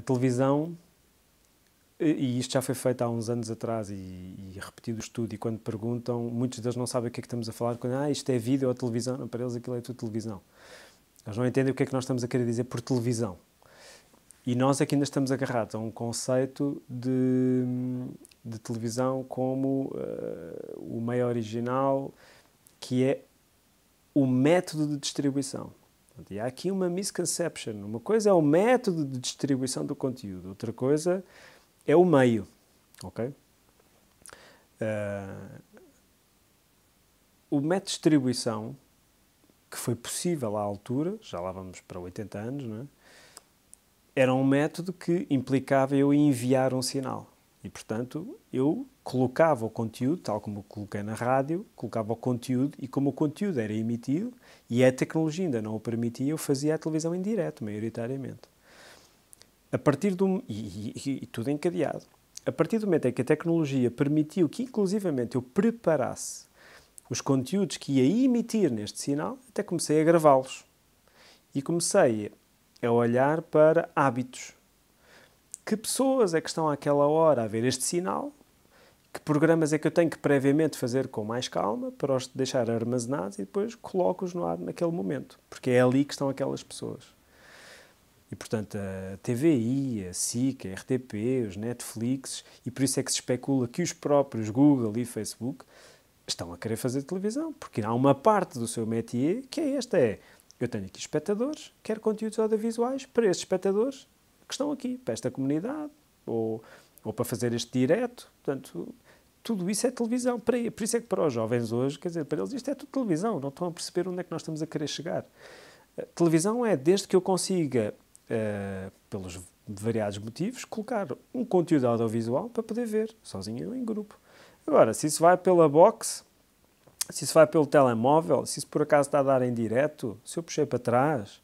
a televisão, e isto já foi feito há uns anos atrás e, e é repetido o estudo, e quando perguntam, muitos deles não sabem o que é que estamos a falar, quando, ah, isto é vídeo ou televisão, não, para eles aquilo é tudo televisão. Eles não entendem o que é que nós estamos a querer dizer por televisão. E nós aqui é ainda estamos agarrados a um conceito de, de televisão como uh, o meio original, que é o método de distribuição. E há aqui uma misconception. Uma coisa é o método de distribuição do conteúdo, outra coisa é o meio. Ok? Uh, o método de distribuição que foi possível à altura, já lá vamos para 80 anos, não é? era um método que implicava eu enviar um sinal. E, portanto, eu colocava o conteúdo, tal como coloquei na rádio, colocava o conteúdo e, como o conteúdo era emitido e a tecnologia ainda não o permitia, eu fazia a televisão em direto, maioritariamente. A partir do. E, e, e tudo encadeado. A partir do momento em que a tecnologia permitiu que, inclusivamente, eu preparasse os conteúdos que ia emitir neste sinal, até comecei a gravá-los. E comecei a olhar para hábitos que pessoas é que estão àquela hora a ver este sinal, que programas é que eu tenho que previamente fazer com mais calma para os deixar armazenados e depois coloco-os no ar naquele momento, porque é ali que estão aquelas pessoas. E, portanto, a TVI, a SIC, a RTP, os Netflix, e por isso é que se especula que os próprios Google e Facebook estão a querer fazer televisão, porque há uma parte do seu métier que é esta, é eu tenho aqui espectadores, quero conteúdos audiovisuais para estes espectadores que estão aqui, para esta comunidade, ou, ou para fazer este direto. Portanto, tudo isso é televisão. Para, por isso é que para os jovens hoje, quer dizer, para eles isto é tudo televisão, não estão a perceber onde é que nós estamos a querer chegar. A eh, televisão é, desde que eu consiga, uh, pelos variados motivos, colocar um conteúdo audiovisual para poder ver, sozinho ou em grupo. Agora, se isso vai pela box, se isso vai pelo telemóvel, se isso por acaso está a dar em direto, se eu puxei para trás,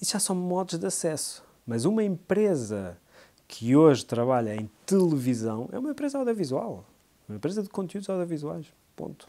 isso já são modos de acesso. Mas uma empresa que hoje trabalha em televisão é uma empresa audiovisual. Uma empresa de conteúdos audiovisuais. Ponto.